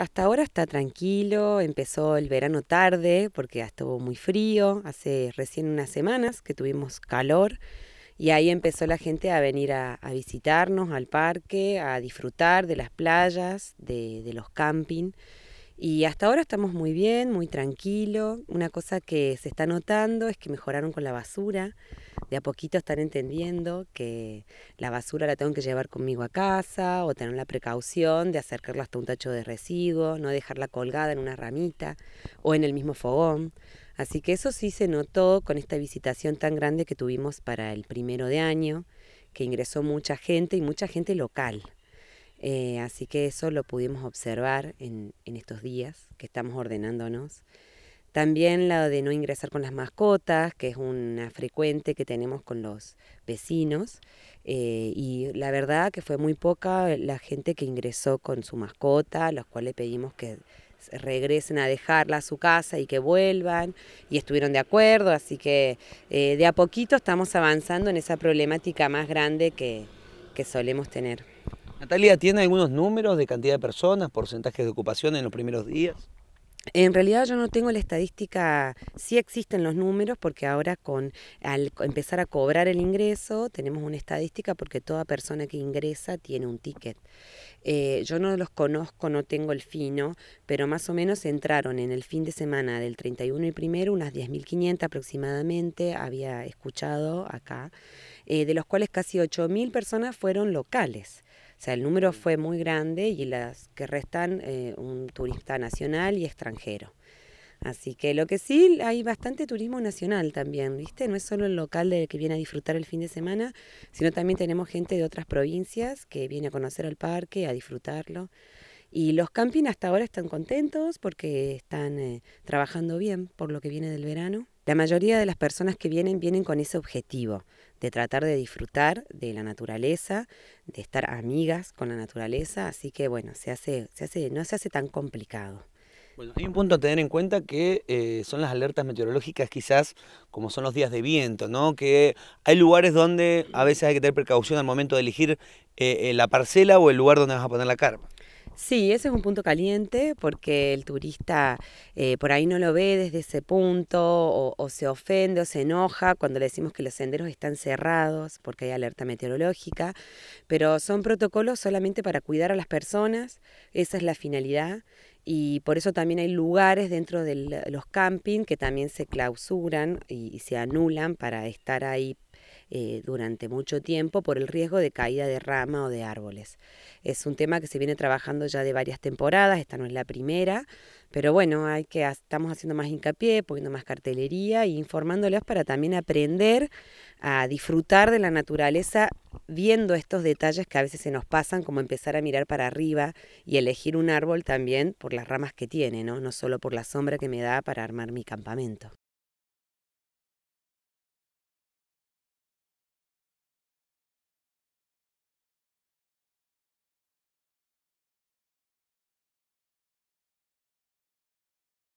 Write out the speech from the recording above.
Hasta ahora está tranquilo, empezó el verano tarde porque estuvo muy frío, hace recién unas semanas que tuvimos calor y ahí empezó la gente a venir a, visitarnos al parque, a disfrutar de las playas, de, de los camping. Y hasta ahora estamos muy bien, muy tranquilo. Una cosa que se está notando es que mejoraron con la basura de a poquito están entendiendo que la basura la tengo que llevar conmigo a casa o tener la precaución de acercarla hasta un tacho de residuo, no dejarla colgada en una ramita o en el mismo fogón. Así que eso sí se notó con esta visitación tan grande que tuvimos para el primero de año, que ingresó mucha gente y mucha gente local. Eh, así que eso lo pudimos observar en estos días que estamos ordenándonos. También la de no ingresar con las mascotas, que es una frecuente que tenemos con los vecinos. Eh, y la verdad que fue muy poca la gente que ingresó con su mascota, a los cuales pedimos que regresen a dejarla a su casa y que vuelvan, y estuvieron de acuerdo, así que eh, de a poquito estamos avanzando en esa problemática más grande que, que solemos tener. Natalia, ¿tiene algunos números de cantidad de personas, porcentajes de ocupación en los primeros días? En realidad yo no tengo la estadística, sí existen los números porque ahora con al empezar a cobrar el ingreso tenemos una estadística porque toda persona que ingresa tiene un ticket. Eh, yo no los conozco, no tengo el fino, pero más o menos entraron en el fin de semana del 31 y primero unas 10.500 aproximadamente, había escuchado acá, eh, de los cuales casi 8.000 personas fueron locales. O sea, el número fue muy grande y las que restan eh, un turista nacional y extranjero. Así que lo que sí, hay bastante turismo nacional también, ¿viste? No es solo el local del que viene a disfrutar el fin de semana, sino también tenemos gente de otras provincias que viene a conocer el parque, a disfrutarlo. Y los camping hasta ahora están contentos porque están eh, trabajando bien por lo que viene del verano. La mayoría de las personas que vienen vienen con ese objetivo, de tratar de disfrutar de la naturaleza, de estar amigas con la naturaleza, así que bueno, se hace, se hace, no se hace tan complicado. hay un punto a tener en cuenta que eh, son las alertas meteorológicas quizás como son los días de viento, ¿no? Que hay lugares donde a veces hay que tener precaución al momento de elegir eh, la parcela o el lugar donde vas a poner la carpa. Sí, ese es un punto caliente porque el turista eh, por ahí no lo ve desde ese punto o, se ofende o se enoja cuando le decimos que los senderos están cerrados porque hay alerta meteorológica, pero son protocolos solamente para cuidar a las personas, esa es la finalidad y por eso también hay lugares dentro de los campings que también se clausuran y se anulan para estar ahí eh, durante mucho tiempo por el riesgo de caída de rama o de árboles. Es un tema que se viene trabajando ya de varias temporadas, esta no es la primera, pero bueno, hay que, estamos haciendo más hincapié, poniendo más cartelería e informándoles para también aprender a disfrutar de la naturaleza viendo estos detalles que a veces se nos pasan, como empezar a mirar para arriba y elegir un árbol también por las ramas que tiene, ¿no? no solo por la sombra que me da para armar mi campamento.